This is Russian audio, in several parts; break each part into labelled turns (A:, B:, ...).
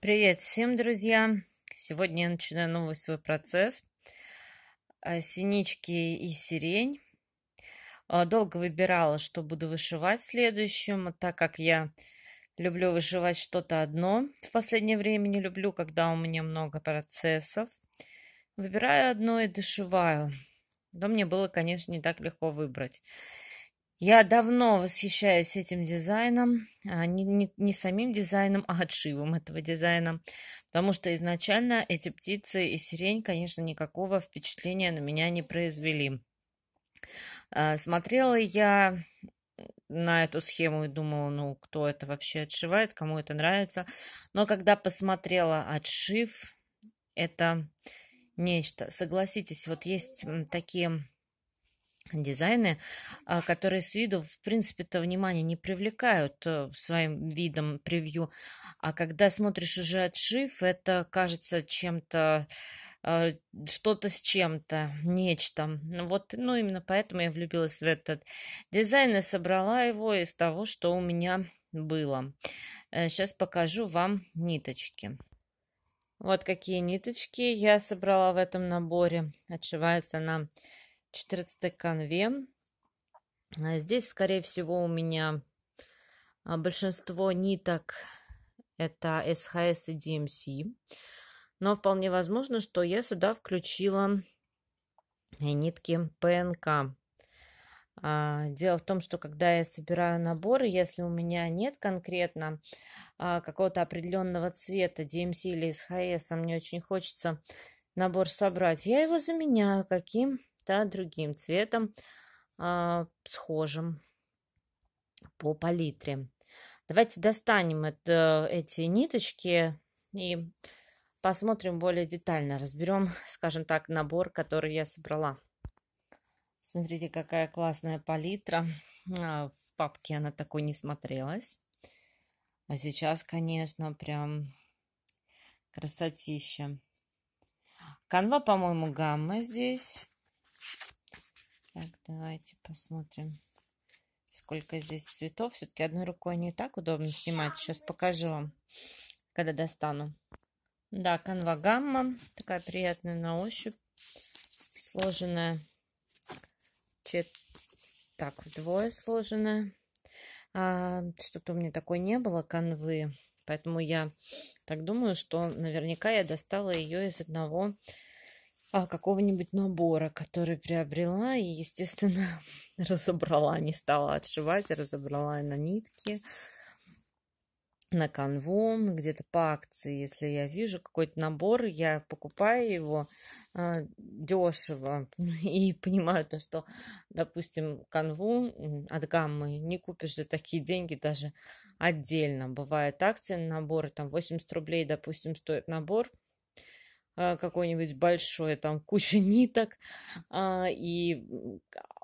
A: Привет всем, друзья! Сегодня я начинаю новый свой процесс. А, синички и сирень. А, долго выбирала, что буду вышивать следующим, а так как я люблю вышивать что-то одно. В последнее время не люблю, когда у меня много процессов. Выбираю одно и дошиваю. Но мне было, конечно, не так легко выбрать. Я давно восхищаюсь этим дизайном, а, не, не, не самим дизайном, а отшивом этого дизайна, потому что изначально эти птицы и сирень, конечно, никакого впечатления на меня не произвели. А, смотрела я на эту схему и думала, ну, кто это вообще отшивает, кому это нравится. Но когда посмотрела отшив, это нечто. Согласитесь, вот есть такие дизайны, а, которые с виду, в принципе-то, внимание не привлекают э, своим видом превью. А когда смотришь уже отшив, это кажется чем-то э, что-то с чем-то, нечто. Ну вот, ну, именно поэтому я влюбилась в этот дизайн и собрала его из того, что у меня было. Сейчас э, покажу вам ниточки. Вот какие ниточки я собрала в этом наборе. Отшивается она 14 конве. А здесь, скорее всего, у меня а, большинство ниток это SHS и DMC. Но вполне возможно, что я сюда включила э, нитки ПНК. А, дело в том, что когда я собираю наборы, если у меня нет конкретно какого-то определенного цвета DMC или SHS, а мне очень хочется набор собрать, я его заменяю каким да, другим цветом, э, схожим по палитре. Давайте достанем это, э, эти ниточки и посмотрим более детально. Разберем, скажем так, набор, который я собрала. Смотрите, какая классная палитра. А, в папке она такой не смотрелась. А сейчас, конечно, прям красотища. Канва, по-моему, гамма здесь. Так, давайте посмотрим, сколько здесь цветов. Все-таки одной рукой не так удобно снимать. Сейчас покажу вам, когда достану. Да, канва гамма. Такая приятная на ощупь. Сложенная. Чет... Так, вдвое сложенная. А, Что-то у меня такой не было канвы. Поэтому я так думаю, что наверняка я достала ее из одного а, какого-нибудь набора, который приобрела и, естественно, разобрала, не стала отшивать, а разобрала на нитки, на канву, где-то по акции, если я вижу какой-то набор, я покупаю его э, дешево и понимаю то, что, допустим, канву от гаммы не купишь за такие деньги даже отдельно. Бывают акции на наборы, там 80 рублей, допустим, стоит набор – Э, какой-нибудь большой, там куча ниток а, и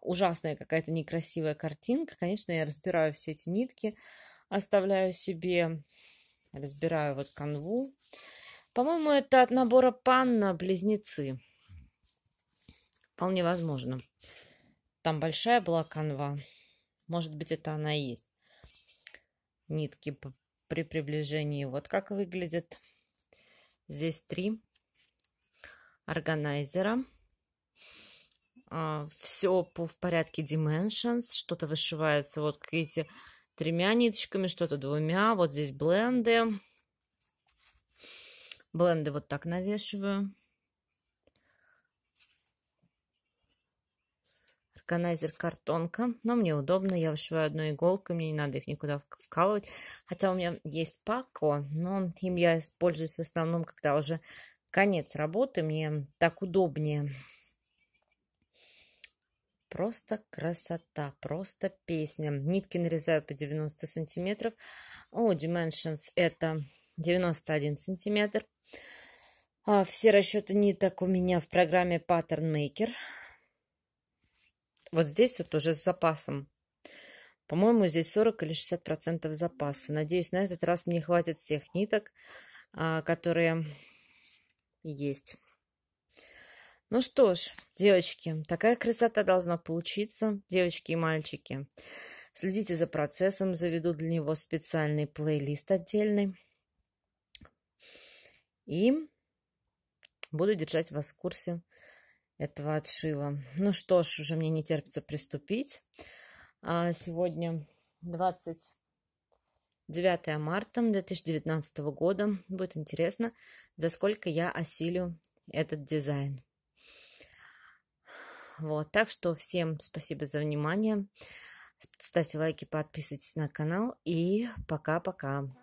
A: ужасная какая-то некрасивая картинка. Конечно, я разбираю все эти нитки, оставляю себе, разбираю вот канву. По-моему, это от набора панна «Близнецы». Вполне возможно. Там большая была канва. Может быть, это она и есть. Нитки при приближении. Вот как выглядит. Здесь три органайзера. А, Все по, в порядке dimensions. Что-то вышивается вот какие-то тремя ниточками, что-то двумя. Вот здесь бленды. Бленды вот так навешиваю. органайзер картонка, но мне удобно, я вышиваю одной иголкой, мне не надо их никуда вкалывать. Хотя у меня есть пако, но им я пользуюсь в основном, когда уже конец работы, мне так удобнее. Просто красота, просто песня. Нитки нарезаю по 90 сантиметров. О, Dimensions это 91 сантиметр. А все расчеты ниток у меня в программе Pattern Maker. Вот здесь вот уже с запасом. По-моему, здесь 40 или 60 процентов запаса. Надеюсь, на этот раз мне хватит всех ниток, а, которые есть. Ну что ж, девочки, такая красота должна получиться, девочки и мальчики. Следите за процессом, заведу для него специальный плейлист отдельный. И буду держать вас в курсе этого отшива. Ну что ж, уже мне не терпится приступить. А сегодня 20 9 марта 2019 года. Будет интересно, за сколько я осилю этот дизайн. Вот, так что всем спасибо за внимание. Ставьте лайки, подписывайтесь на канал и пока-пока.